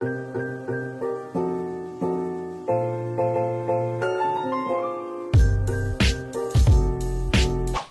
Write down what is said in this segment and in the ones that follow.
Thank you.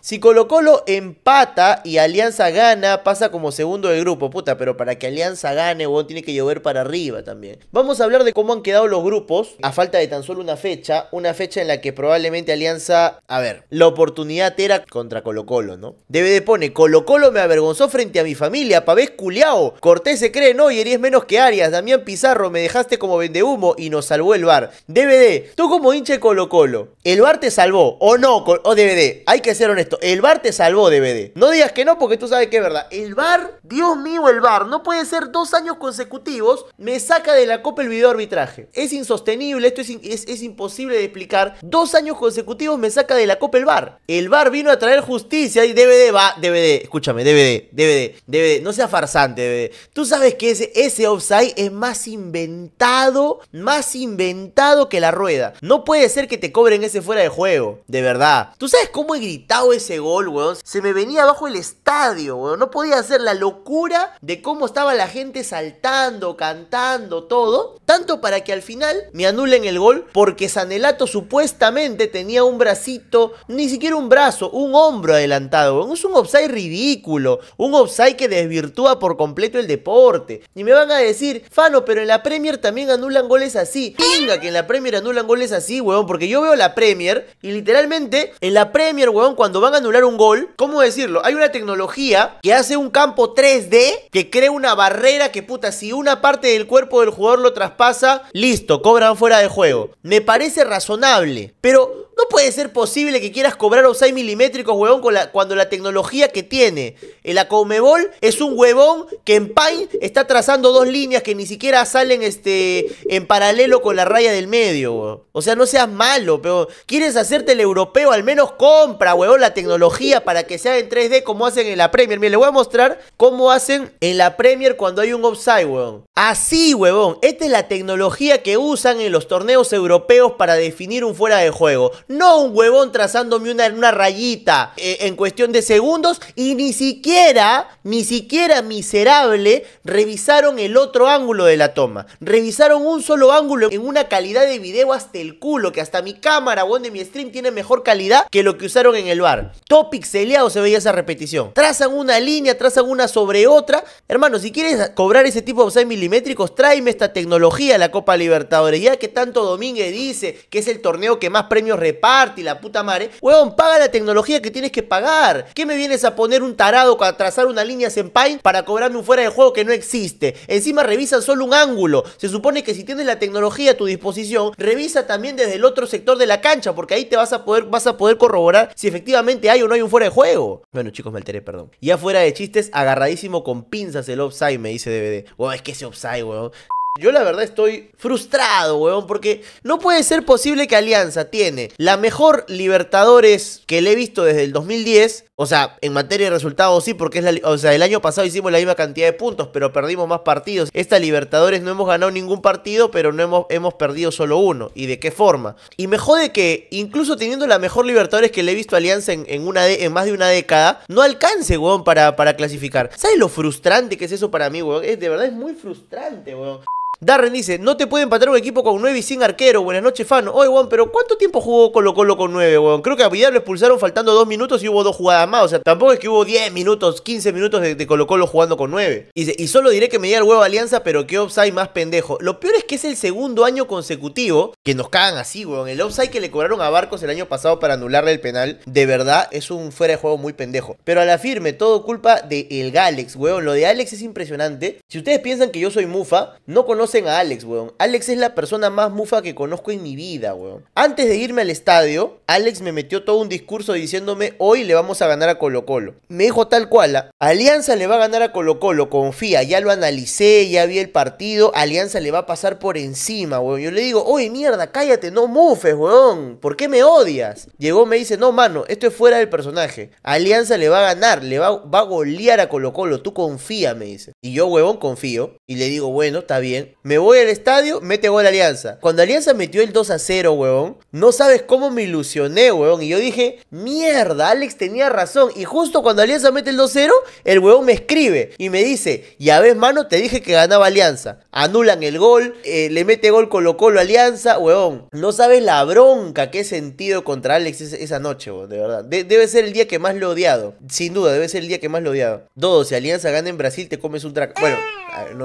Si Colo Colo empata y Alianza gana, pasa como segundo del grupo. Puta, pero para que Alianza gane, vos tiene que llover para arriba también. Vamos a hablar de cómo han quedado los grupos a falta de tan solo una fecha. Una fecha en la que probablemente Alianza... A ver, la oportunidad era contra Colo Colo, ¿no? DVD pone, Colo Colo me avergonzó frente a mi familia. Pavés culiao. Cortés se cree, no, y eres menos que Arias. Damián Pizarro, me dejaste como vende humo y nos salvó el bar. DVD, tú como hinche Colo Colo, el bar te salvó. O no, o DVD, hay que ser honesto. El bar te salvó, DVD. No digas que no, porque tú sabes que es verdad. El bar, Dios mío, el bar. No puede ser dos años consecutivos. Me saca de la copa el video arbitraje. Es insostenible, esto es, imposible de explicar. Dos años consecutivos me saca de la copa el bar. El bar vino a traer justicia y DVD va. DVD, escúchame, DVD, DVD, DVD. No sea farsante, DVD. Tú sabes que ese, ese offside es más inventado, más inventado que la rueda. No puede ser que te cobren ese fuera de juego, de verdad. ¿Tú sabes cómo he gritado ese? ese gol, weón, se me venía abajo el estadio, weón. No podía hacer la locura de cómo estaba la gente saltando, cantando, todo. Tanto para que al final me anulen el gol porque Sanelato supuestamente tenía un bracito, ni siquiera un brazo, un hombro adelantado, weón. Es un offside ridículo, un offside que desvirtúa por completo el deporte. Y me van a decir, Fano, pero en la Premier también anulan goles así. Venga, que en la Premier anulan goles así, weón, porque yo veo la Premier y literalmente en la Premier, weón, cuando van anular un gol, ¿cómo decirlo? Hay una tecnología que hace un campo 3D que crea una barrera que puta, si una parte del cuerpo del jugador lo traspasa, listo, cobran fuera de juego. Me parece razonable, pero no puede ser posible que quieras cobrar offside milimétricos, huevón, con la, cuando la tecnología que tiene el Acomebol es un huevón que en pain está trazando dos líneas que ni siquiera salen este, en paralelo con la raya del medio, O sea, no seas malo, pero quieres hacerte el europeo, al menos compra, huevón, la tecnología tecnología para que sea en 3D como hacen en la Premier. Miren, les voy a mostrar cómo hacen en la Premier cuando hay un offside, weón. Así, huevón. Esta es la tecnología que usan en los torneos europeos para definir un fuera de juego. No un huevón trazándome una, una rayita eh, en cuestión de segundos y ni siquiera, ni siquiera miserable, revisaron el otro ángulo de la toma. Revisaron un solo ángulo en una calidad de video hasta el culo, que hasta mi cámara, weón, de mi stream tiene mejor calidad que lo que usaron en el bar. Todo pixeleado se veía esa repetición. Trazan una línea, trazan una sobre otra. Hermano, si quieres cobrar ese tipo de 6 milimétricos, tráeme esta tecnología a la Copa Libertadores. Ya que tanto Domínguez dice que es el torneo que más premios reparte y la puta madre. Weón, paga la tecnología que tienes que pagar. ¿Qué me vienes a poner un tarado para trazar una línea en para cobrarme un fuera de juego que no existe? Encima revisan solo un ángulo. Se supone que si tienes la tecnología a tu disposición, revisa también desde el otro sector de la cancha, porque ahí te vas a poder, vas a poder corroborar si efectivamente hay o no hay un fuera de juego. Bueno, chicos, me alteré, perdón. Y afuera de chistes, agarradísimo con pinzas el offside, me dice DVD. es que ese offside, weón. Yo la verdad estoy frustrado, weón, porque no puede ser posible que Alianza tiene la mejor Libertadores que le he visto desde el 2010, o sea, en materia de resultados sí, porque es o el año pasado hicimos la misma cantidad de puntos, pero perdimos más partidos. Esta Libertadores no hemos ganado ningún partido, pero no hemos, hemos perdido solo uno. ¿Y de qué forma? Y me jode que incluso teniendo la mejor Libertadores que le he visto a Alianza en, una de, en más de una década, no alcance, weón, para, para clasificar. ¿Sabes lo frustrante que es eso para mí, weón? Es, de verdad es muy frustrante, weón. Darren dice, no te puede empatar un equipo con 9 y sin arquero. Buenas noches, fan. Oye, weón, pero ¿cuánto tiempo jugó Colo Colo con 9, weón? Creo que a Villar lo expulsaron faltando 2 minutos y hubo dos jugadas más. O sea, tampoco es que hubo 10 minutos, 15 minutos de, Colo Colo jugando con 9. Y, solo diré que me dio el huevo Alianza, pero qué offside más pendejo. Lo peor es que es el segundo año consecutivo que nos cagan así, weón. El offside que le cobraron a Barcos el año pasado para anularle el penal, de verdad, es un fuera de juego muy pendejo. Pero a la firme, todo culpa de el Galex, weón. Lo de Alex es impresionante. Si ustedes piensan que yo soy mufa, no conocen a Alex, weón. Alex es la persona más mufa que conozco en mi vida, weón. Antes de irme al estadio, Alex me metió todo un discurso diciéndome, hoy le vamos a ganar a Colo Colo. Me dijo tal cual, ah, Alianza le va a ganar a Colo Colo, confía, ya lo analicé, ya vi el partido, Alianza le va a pasar por encima, weón. Yo le digo, oye, mierda, cállate, no mufes, weón. ¿Por qué me odias? Llegó, me dice, no, mano, esto es fuera del personaje. Alianza le va a ganar, le va, a golear a Colo Colo, tú confía, me dice. Y yo, weón, confío. Y le digo, bueno, está bien me voy al estadio, mete gol Alianza. Cuando Alianza metió el 2 a 0, huevón, no sabes cómo me ilusioné, huevón. Y yo dije, mierda, Alex tenía razón. Y justo cuando Alianza mete el 2 0, el huevón me escribe y me dice, ya ves, mano, te dije que ganaba Alianza. Anulan el gol, eh, le mete gol Colo Colo Alianza, huevón. No sabes la bronca que he sentido contra Alex esa noche, de verdad. debe ser el día que más lo he odiado. Sin duda, debe ser el día que más lo he odiado. Dodo, si Alianza gana en Brasil, te comes un track. Bueno,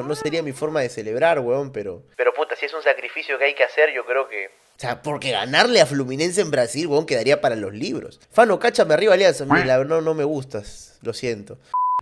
no, sería mi forma de celebrar, weón pero. Pero puta, si es un sacrificio que hay que hacer, yo creo que. O sea, porque ganarle a Fluminense en Brasil, weón, quedaría para los libros. Fano, cáchame arriba, Alianza. no, no me gustas. Lo siento.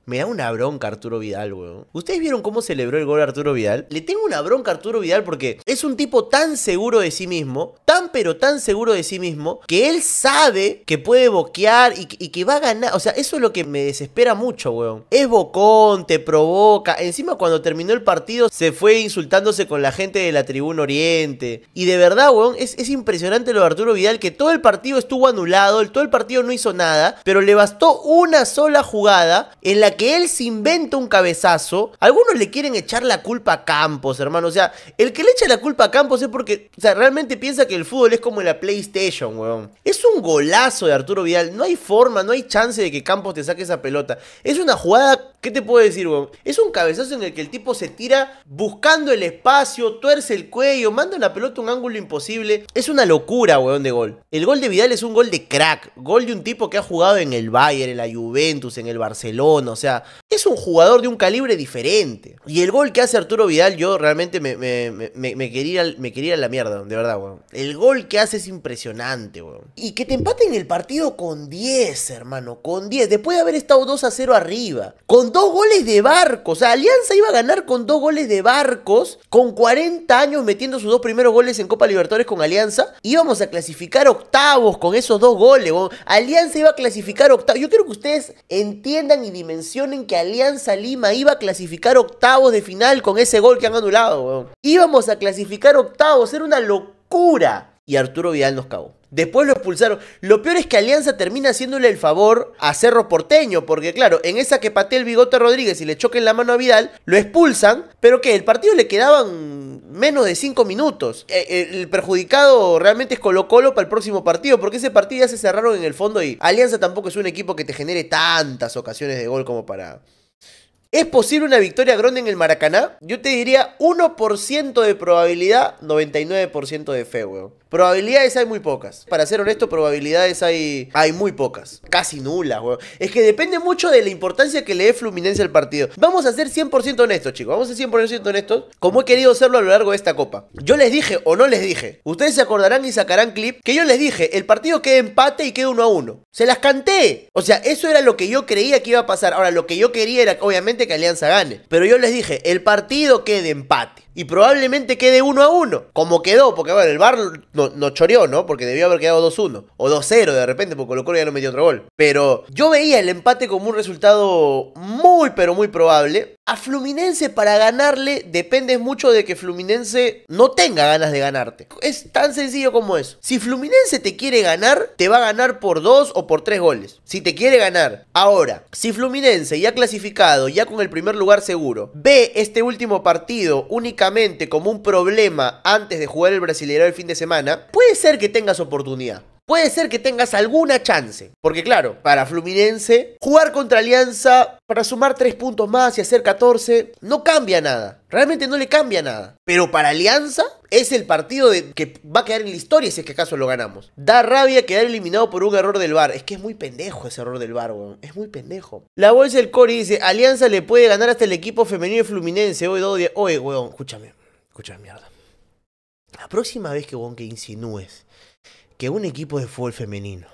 Me da una bronca Arturo Vidal, weón. ¿Ustedes vieron cómo celebró el gol Arturo Vidal? Le tengo una bronca a Arturo Vidal porque es un tipo tan seguro de sí mismo, tan pero tan seguro de sí mismo, que él sabe que puede boquear y, que va a ganar. O sea, eso es lo que me desespera mucho, weón. Es bocón, te provoca. Encima cuando terminó el partido se fue insultándose con la gente de la tribuna oriente. Y de verdad, weón, es, impresionante lo de Arturo Vidal que todo el partido estuvo anulado, todo el partido no hizo nada, pero le bastó una sola jugada en la que que él se inventa un cabezazo, algunos le quieren echar la culpa a Campos, hermano. O sea, el que le echa la culpa a Campos es porque o sea, realmente piensa que el fútbol es como la PlayStation, weón. Es un golazo de Arturo Vidal. No hay forma, no hay chance de que Campos te saque esa pelota. Es una jugada, ¿qué te puedo decir, weón? Es un cabezazo en el que el tipo se tira buscando el espacio, tuerce el cuello, manda la pelota a un ángulo imposible. Es una locura, weón, de gol. El gol de Vidal es un gol de crack. Gol de un tipo que ha jugado en el Bayern, en la Juventus, en el Barcelona. O sea, 진짜 es un jugador de un calibre diferente. Y el gol que hace Arturo Vidal, yo realmente me, quería, ir me quería la mierda, de verdad, weón. El gol que hace es impresionante, weón. Y que te empaten el partido con 10, hermano, con 10. Después de haber estado 2 a 0 arriba, con dos goles de barcos. O sea, Alianza iba a ganar con dos goles de barcos, con 40 años metiendo sus dos primeros goles en Copa Libertadores con Alianza. Íbamos a clasificar octavos con esos dos goles, weón. Alianza iba a clasificar octavos. Yo quiero que ustedes entiendan y dimensionen que Alianza Lima iba a clasificar octavos de final con ese gol que han anulado, Íbamos a clasificar octavos, era una locura y Arturo Vidal nos cagó. Después lo expulsaron. Lo peor es que Alianza termina haciéndole el favor a Cerro Porteño, porque claro, en esa que patea el bigote Rodríguez y le en la mano a Vidal, lo expulsan, pero que el partido le quedaban menos de 5 minutos. Eh, eh, el perjudicado realmente es Colo Colo para el próximo partido, porque ese partido ya se cerraron en el fondo y Alianza tampoco es un equipo que te genere tantas ocasiones de gol como para... ¿Es posible una victoria grande en el Maracaná? Yo te diría 1% de probabilidad, 99% de fe, weón. Probabilidades hay muy pocas. Para ser honesto, probabilidades hay, hay muy pocas. Casi nulas, weón. Es que depende mucho de la importancia que le dé Fluminense al partido. Vamos a ser 100% honestos, chicos. Vamos a ser 100% honestos, como he querido hacerlo a lo largo de esta copa. Yo les dije o no les dije. Ustedes se acordarán y sacarán clip que yo les dije, el partido queda empate y queda uno a uno. Se las canté. O sea, eso era lo que yo creía que iba a pasar. Ahora, lo que yo quería era, obviamente, que Alianza gane. Pero yo les dije, el partido queda empate y probablemente quede 1 a 1, como quedó, porque bueno, el Bar no, choreó, ¿no? Porque debió haber quedado 2-1 o 2-0 de repente, porque Colo Colo ya no metió otro gol. Pero yo veía el empate como un resultado muy, pero muy probable. A Fluminense para ganarle depende mucho de que Fluminense no tenga ganas de ganarte. Es tan sencillo como eso. Si Fluminense te quiere ganar, te va a ganar por 2 o por 3 goles. Si te quiere ganar. Ahora, si Fluminense ya clasificado, ya con el primer lugar seguro, ve este último partido únicamente como un problema antes de jugar el brasileño el fin de semana, puede ser que tengas oportunidad puede ser que tengas alguna chance. Porque claro, para Fluminense, jugar contra Alianza para sumar 3 puntos más y hacer 14 no cambia nada. Realmente no le cambia nada. Pero para Alianza es el partido que va a quedar en la historia si es que acaso lo ganamos. Da rabia quedar eliminado por un error del bar. Es que es muy pendejo ese error del bar, weón. Es muy pendejo. La voz del Cori dice, Alianza le puede ganar hasta el equipo femenino de Fluminense. Hoy, hoy, weón. Escúchame. Escúchame, mierda. La próxima vez que, weón, que insinúes que un equipo de fútbol femenino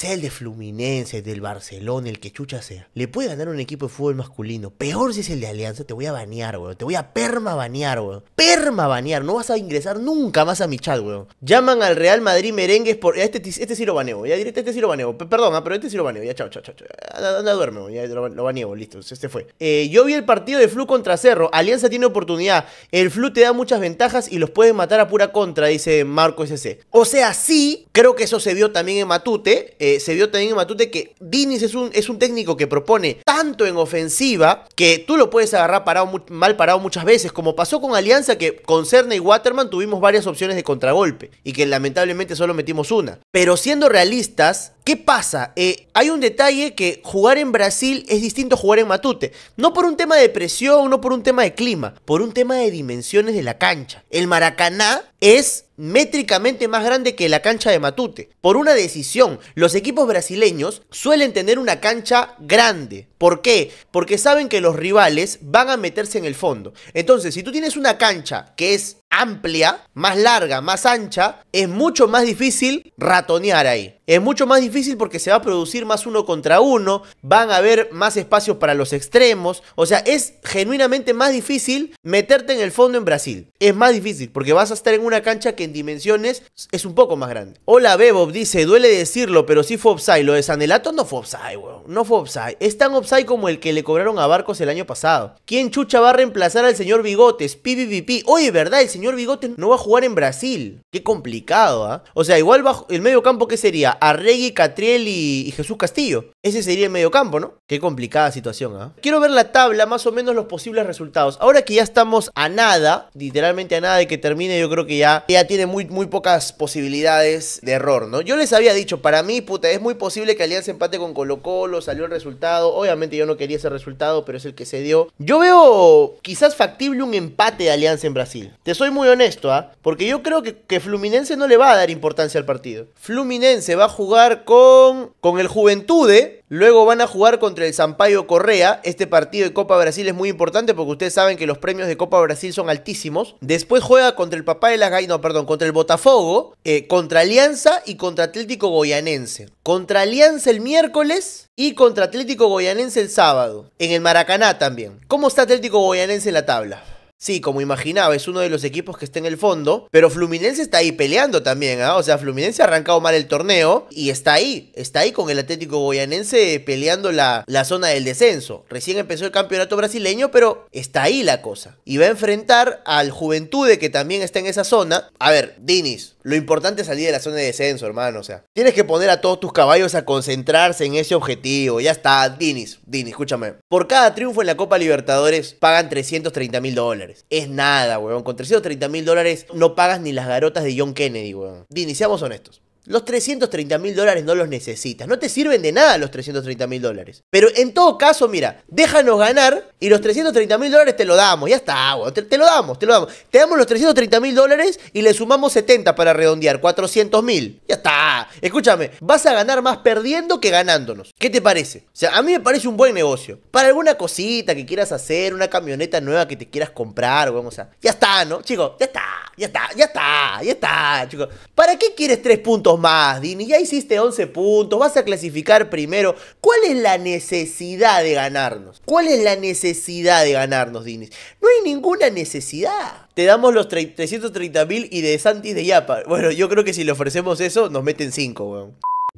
sea el de Fluminense, del Barcelona, el que chucha sea, le puede ganar un equipo de fútbol masculino. Peor si es el de Alianza, te voy a banear, weón. Te voy a perma banear, weón. Perma banear, no vas a ingresar nunca más a mi chat, weón. Llaman al Real Madrid merengues por. Este, este sí lo baneo, ya directo, este sí lo baneo. perdón, ah, pero este sí lo baneo, ya chao, chao, chao. Anda, duerme, weón. ya lo, baneo, listo, este fue. Eh, yo vi el partido de Flu contra Cerro. Alianza tiene oportunidad. El Flu te da muchas ventajas y los puedes matar a pura contra, dice Marco SC. O sea, sí, creo que eso se vio también en Matute. Eh, eh, se vio también en Matute que Diniz es un, es un técnico que propone tanto en ofensiva que tú lo puedes agarrar parado, mal parado muchas veces, como pasó con Alianza que con Cerna y Waterman tuvimos varias opciones de contragolpe y que lamentablemente solo metimos una. Pero siendo realistas, ¿Qué pasa? Eh, hay un detalle que jugar en Brasil es distinto a jugar en Matute. No por un tema de presión, no por un tema de clima, por un tema de dimensiones de la cancha. El Maracaná es métricamente más grande que la cancha de Matute. Por una decisión, los equipos brasileños suelen tener una cancha grande. ¿Por qué? Porque saben que los rivales van a meterse en el fondo. Entonces, si tú tienes una cancha que es amplia, más larga, más ancha, es mucho más difícil ratonear ahí. Es mucho más difícil porque se va a producir más uno contra uno, van a haber más espacios para los extremos, o sea, es genuinamente más difícil meterte en el fondo en Brasil. Es más difícil porque vas a estar en una cancha que en dimensiones es un poco más grande. Hola Bebop, dice, duele decirlo, pero sí fue offside. Lo de Sanelato no fue offside, weón. No fue offside. Es tan offside como el que le cobraron a Barcos el año pasado. ¿Quién chucha va a reemplazar al señor Bigotes? PVVP. Oye, ¿verdad? El señor señor Bigote no va a jugar en Brasil. Qué complicado, ¿ah? O sea, igual bajo el medio campo, ¿qué sería? Arregui, Catriel y, Jesús Castillo. Ese sería el medio campo, ¿no? Qué complicada situación, ¿ah? Quiero ver la tabla, más o menos los posibles resultados. Ahora que ya estamos a nada, literalmente a nada de que termine, yo creo que ya, ya tiene muy, muy pocas posibilidades de error, ¿no? Yo les había dicho, para mí, puta, es muy posible que Alianza empate con Colo Colo, salió el resultado. Obviamente yo no quería ese resultado, pero es el que se dio. Yo veo quizás factible un empate de Alianza en Brasil. Te soy muy honesto, ¿ah? Porque yo creo que, Fluminense no le va a dar importancia al partido. Fluminense va a jugar con, con el Juventude. Luego van a jugar contra el Sampaio Correa. Este partido de Copa Brasil es muy importante porque ustedes saben que los premios de Copa Brasil son altísimos. Después juega contra el Papá de las no, perdón, contra el Botafogo, eh, contra Alianza y contra Atlético Goianense Contra Alianza el miércoles y contra Atlético Goianense el sábado. En el Maracaná también. ¿Cómo está Atlético Goianense en la tabla? Sí, como imaginaba, es uno de los equipos que está en el fondo, pero Fluminense está ahí peleando también, ¿ah? O sea, Fluminense ha arrancado mal el torneo y está ahí, está ahí con el Atlético Goianense peleando la, la zona del descenso. Recién empezó el campeonato brasileño, pero está ahí la cosa. Y va a enfrentar al Juventude que también está en esa zona. A ver, Dinis, lo importante es salir de la zona de descenso, hermano, o sea, tienes que poner a todos tus caballos a concentrarse en ese objetivo. Ya está, Dinis, Dinis, escúchame. Por cada triunfo en la Copa Libertadores pagan 330 mil dólares. Es nada, weón. Con 330 mil dólares no pagas ni las garotas de John Kennedy, weón. Dini, honestos. Los 330 mil dólares no los necesitas. No te sirven de nada los 330 mil dólares. Pero en todo caso, mira, déjanos ganar y los 330 mil dólares te lo damos. Ya está, te, lo damos, te lo damos. Te damos los 330 mil dólares y le sumamos 70 para redondear, 400 mil. Ya está. Escúchame, vas a ganar más perdiendo que ganándonos. ¿Qué te parece? O sea, a mí me parece un buen negocio. Para alguna cosita que quieras hacer, una camioneta nueva que te quieras comprar, vamos a... Ya está, ¿no? Chicos, ya está, ya está, ya está, ya está, chicos. ¿Para qué quieres 3 puntos? más, Dini. Ya hiciste 11 puntos, vas a clasificar primero. ¿Cuál es la necesidad de ganarnos? ¿Cuál es la necesidad de ganarnos, Dini? No hay ninguna necesidad. Te damos los 330 mil y de Santis de Yapa. Bueno, yo creo que si le ofrecemos eso, nos meten 5, weón.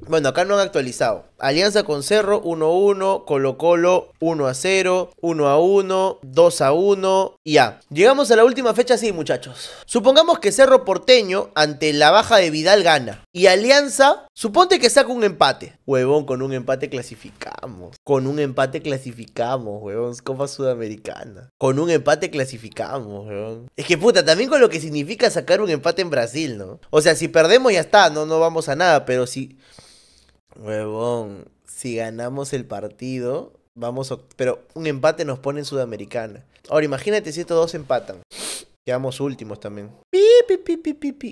Bueno, acá no han actualizado. Alianza con Cerro 1-1, Colo Colo 1-0, 1-1, 2-1 y ya. Llegamos a la última fecha, sí muchachos. Supongamos que Cerro Porteño ante la baja de Vidal gana. Y Alianza, suponte que saca un empate. Huevón, con un empate clasificamos. Con un empate clasificamos, huevón. Copa Sudamericana. Con un empate clasificamos, huevón. Es que puta, también con lo que significa sacar un empate en Brasil, ¿no? O sea, si perdemos ya está, no, no vamos a nada, pero si... Huevón, si ganamos el partido, vamos a... Pero un empate nos pone en Sudamericana. Ahora imagínate si estos dos empatan. Quedamos últimos también.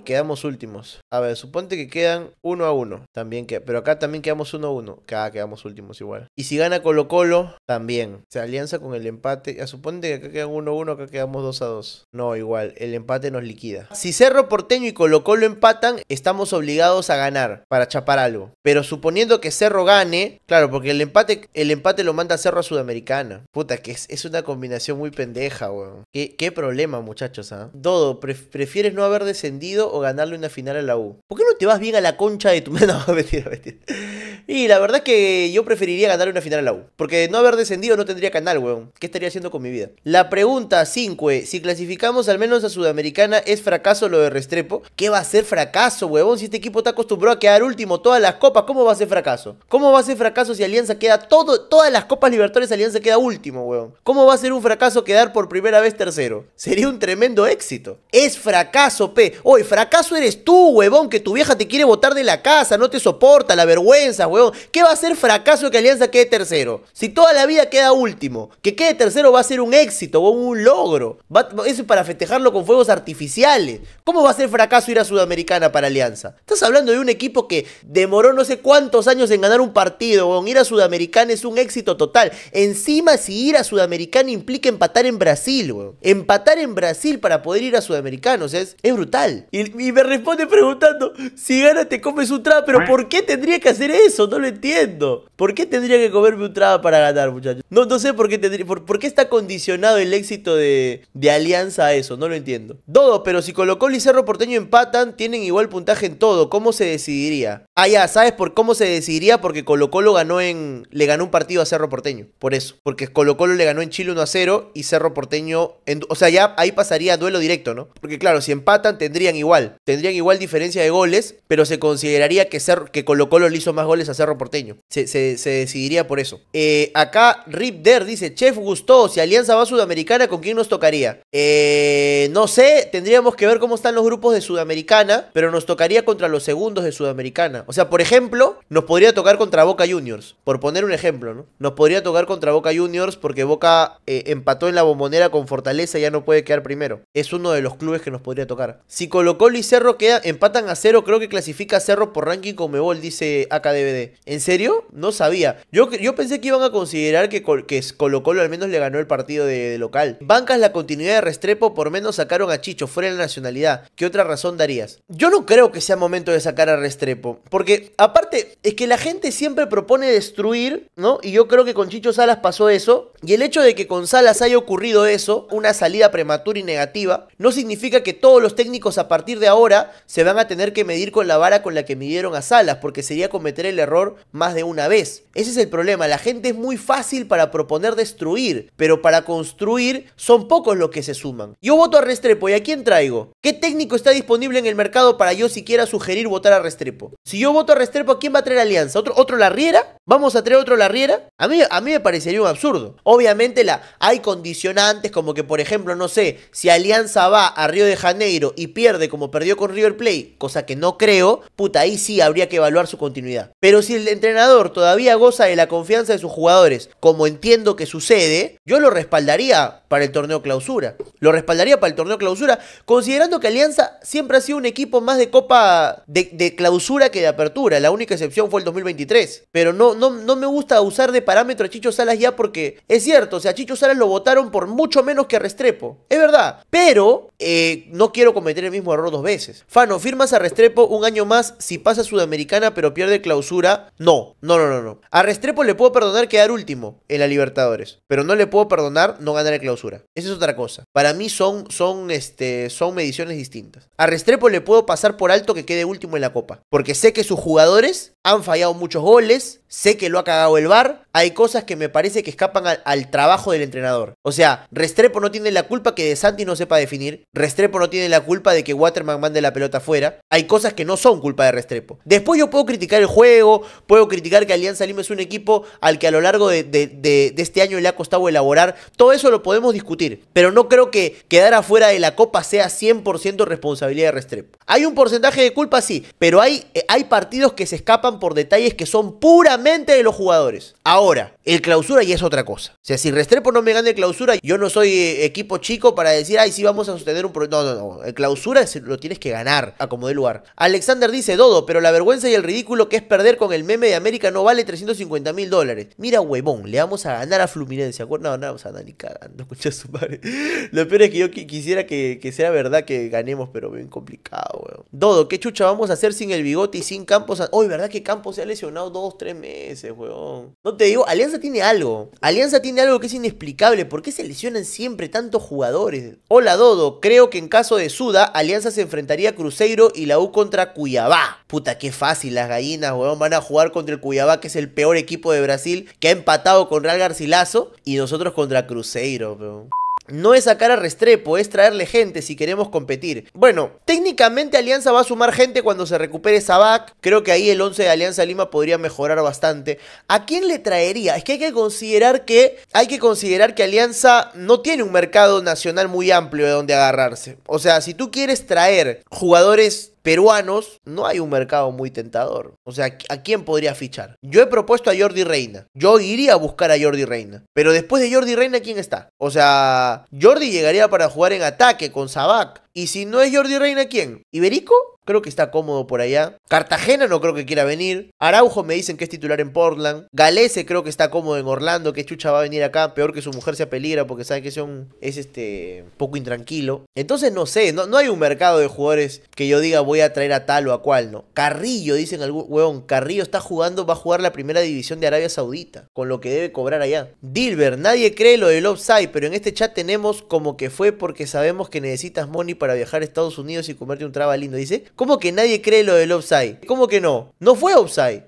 Quedamos últimos. A ver, suponte que quedan uno a uno. También que, pero acá también quedamos uno a uno. Acá ah, quedamos últimos igual. Y si gana Colo Colo, también. Se alianza con el empate. Ya, ah, Suponte que acá quedan uno a uno, acá quedamos dos a dos. No, igual. El empate nos liquida. Si Cerro Porteño y Colo Colo empatan, estamos obligados a ganar para chapar algo. Pero suponiendo que Cerro gane, claro, porque el empate, el empate lo manda Cerro a Sudamericana. Puta, que es, una combinación muy pendeja, weón. Qué, problema, muchachos, ¿ah? Dodo, prefieres no no haber descendido o ganarle una final a la U? ¿Por qué no te vas bien a la concha de tu... No, a mentira. Y la verdad es que yo preferiría ganar una final a la U. Porque no haber descendido no tendría canal, weón. ¿Qué estaría haciendo con mi vida? La pregunta 5, si clasificamos al menos a Sudamericana, ¿es fracaso lo de Restrepo? ¿Qué va a ser fracaso, huevón? Si este equipo está acostumbrado a quedar último todas las copas, ¿cómo va a ser fracaso? ¿Cómo va a ser fracaso si Alianza queda todo, todas las copas Libertadores Alianza queda último, weón ¿Cómo va a ser un fracaso quedar por primera vez tercero? Sería un tremendo éxito. Es fracaso, P. Oye, fracaso eres tú, huevón, que tu vieja te quiere botar de la casa, no te soporta, la vergüenza, ¿Qué va a ser fracaso que Alianza quede tercero? Si toda la vida queda último, que quede tercero va a ser un éxito, o un logro. eso es para festejarlo con fuegos artificiales. ¿Cómo va a ser fracaso ir a Sudamericana para Alianza? Estás hablando de un equipo que demoró no sé cuántos años en ganar un partido, Ir a Sudamericana es un éxito total. Encima, si ir a Sudamericana implica empatar en Brasil, Empatar en Brasil para poder ir a Sudamericana, es, brutal. Y, me responde preguntando, si gana te comes un trap, pero ¿por qué tendría que hacer eso? no lo entiendo. ¿Por qué tendría que comerme un traba para ganar, muchachos? No, no sé por qué por, qué está condicionado el éxito de, Alianza a eso, no lo entiendo. Dodo, pero si Colo Colo y Cerro Porteño empatan, tienen igual puntaje en todo, ¿cómo se decidiría? Ah, ya, ¿sabes por cómo se decidiría? Porque Colo Colo ganó en, le ganó un partido a Cerro Porteño, por eso. Porque Colo Colo le ganó en Chile 1 a 0 y Cerro Porteño, en, o sea, ya ahí pasaría duelo directo, ¿no? Porque claro, si empatan tendrían igual, tendrían igual diferencia de goles, pero se consideraría que, Cerro, que Colo Colo le hizo más goles a Cerro Porteño. Se, decidiría por eso. Eh, acá Rip Der dice, Chef Gustó, si Alianza va a Sudamericana, ¿con quién nos tocaría? Eh, no sé, tendríamos que ver cómo están los grupos de Sudamericana, pero nos tocaría contra los segundos de Sudamericana. O sea, por ejemplo, nos podría tocar contra Boca Juniors, por poner un ejemplo, ¿no? Nos podría tocar contra Boca Juniors porque Boca eh, empató en la bombonera con Fortaleza y ya no puede quedar primero. Es uno de los clubes que nos podría tocar. Si Colo Colo y Cerro queda, empatan a cero, creo que clasifica a Cerro por ranking Mebol, dice AKDBD. ¿en serio? No sabía. Yo, yo pensé que iban a considerar que, Colo al menos le ganó el partido de, de, local. Bancas la continuidad de Restrepo, por menos sacaron a Chicho fuera de la nacionalidad. ¿Qué otra razón darías? Yo no creo que sea momento de sacar a Restrepo, porque aparte es que la gente siempre propone destruir, ¿no? Y yo creo que con Chicho Salas pasó eso, y el hecho de que con Salas haya ocurrido eso, una salida prematura y negativa, no significa que todos los técnicos a partir de ahora se van a tener que medir con la vara con la que midieron a Salas, porque sería cometer el error más de una vez. Ese es el problema, la gente es muy fácil para proponer destruir, pero para construir son pocos los que se suman. Yo voto a Restrepo, ¿y a quién traigo? ¿Qué técnico está disponible en el mercado para yo siquiera sugerir votar a Restrepo? Si yo voto a Restrepo, ¿a quién va a traer Alianza? ¿Otro, otro Larriera? ¿Vamos a traer otro Riera A mí, a mí me parecería un absurdo. Obviamente la, hay condicionantes como que, por ejemplo, no sé, si Alianza va a Río de Janeiro y pierde como perdió con River Play, cosa que no creo, puta, ahí sí habría que evaluar su continuidad. Pero si el entrenador todavía goza de la confianza de sus jugadores, como entiendo que sucede, yo lo respaldaría para el torneo clausura. Lo respaldaría para el torneo clausura, considerando que Alianza siempre ha sido un equipo más de copa de clausura que de apertura. La única excepción fue el 2023. Pero no, no, me gusta usar de parámetro a Chicho Salas ya porque es cierto, o sea, a Chicho Salas lo votaron por mucho menos que a Restrepo. Es verdad. Pero eh, no quiero cometer el mismo error dos veces. Fano, firmas a Restrepo un año más si pasa Sudamericana pero pierde clausura. No, no, no, no, no. A Restrepo le puedo perdonar quedar último en la Libertadores, pero no le puedo perdonar no ganar la clausura. Esa es otra cosa. Para mí son, son, este, son mediciones distintas. A Restrepo le puedo pasar por alto que quede último en la Copa, porque sé que sus jugadores han fallado muchos goles, sé que lo ha cagado el bar, hay cosas que me parece que escapan al, trabajo del entrenador. O sea, Restrepo no tiene la culpa que De Santi no sepa definir. Restrepo no tiene la culpa de que Waterman mande la pelota afuera. Hay cosas que no son culpa de Restrepo. Después yo puedo criticar el juego, puedo criticar que Alianza Lima es un equipo al que a lo largo de, este año le ha costado elaborar. Todo eso lo podemos discutir. Pero no creo que quedar afuera de la Copa sea 100% responsabilidad de Restrepo. Hay un porcentaje de culpa, sí, pero hay, eh, hay partidos que se escapan por detalles que son puramente de los jugadores. Ahora, Ahora, el clausura ya es otra cosa. O sea, si Restrepo no me gane el clausura, yo no soy eh, equipo chico para decir, ay, sí vamos a sostener un... proyecto. no, no, no. El clausura lo tienes que ganar a como de lugar. Alexander dice, Dodo, pero la vergüenza y el ridículo que es perder con el meme de América no vale 350 mil dólares. Mira, huevón, le vamos a ganar a Fluminense. No, no, no vamos a ganar ni cagando, escucha su madre. Lo peor es que yo quisiera que, que, sea verdad que ganemos, pero bien complicado, weón. Dodo, ¿qué chucha vamos a hacer sin el bigote y sin Campos? Hoy, ¿verdad que Campos se ha lesionado dos, tres meses, weón? No te digo, Alianza tiene algo. Alianza tiene algo que es inexplicable. ¿Por qué se lesionan siempre tantos jugadores? Hola Dodo, creo que en caso de Suda, Alianza se enfrentaría a Cruzeiro y la U contra Cuiabá. Puta, qué fácil, las gallinas, weón, van a jugar contra el Cuiabá, que es el peor equipo de Brasil, que ha empatado con Real Garcilaso, y nosotros contra Cruzeiro, weón no es sacar a Restrepo, es traerle gente si queremos competir. Bueno, técnicamente Alianza va a sumar gente cuando se recupere Sabac. Creo que ahí el 11 de Alianza Lima podría mejorar bastante. ¿A quién le traería? Es que hay que considerar que hay que considerar que Alianza no tiene un mercado nacional muy amplio de donde agarrarse. O sea, si tú quieres traer jugadores peruanos, no hay un mercado muy tentador. O sea, ¿a quién podría fichar? Yo he propuesto a Jordi Reina. Yo iría a buscar a Jordi Reina. Pero después de Jordi Reina, ¿quién está? O sea, Jordi llegaría para jugar en ataque con Sabak. Y si no es Jordi Reina, ¿quién? ¿Iberico? Creo que está cómodo por allá. Cartagena no creo que quiera venir. Araujo me dicen que es titular en Portland. Galese creo que está cómodo en Orlando, que Chucha va a venir acá. Peor que su mujer sea peligra porque sabe que es este poco intranquilo. Entonces no sé, no, no hay un mercado de jugadores que yo diga voy a traer a tal o a cual, ¿no? Carrillo, dicen algún huevón. Carrillo está jugando, va a jugar la primera división de Arabia Saudita, con lo que debe cobrar allá. Dilber, nadie cree lo del offside, pero en este chat tenemos como que fue porque sabemos que necesitas money para viajar a Estados Unidos y comerte un traba lindo. Dice, ¿cómo que nadie cree lo del offside? ¿Cómo que no? No fue offside.